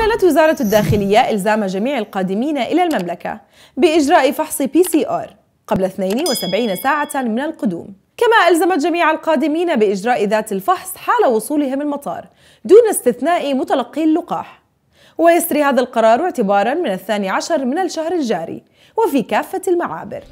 أعلنت وزارة الداخلية إلزام جميع القادمين إلى المملكة بإجراء فحص بي سي آر قبل 72 ساعة من القدوم كما ألزمت جميع القادمين بإجراء ذات الفحص حال وصولهم المطار دون استثناء متلقي اللقاح ويسري هذا القرار اعتبارا من الثاني عشر من الشهر الجاري وفي كافة المعابر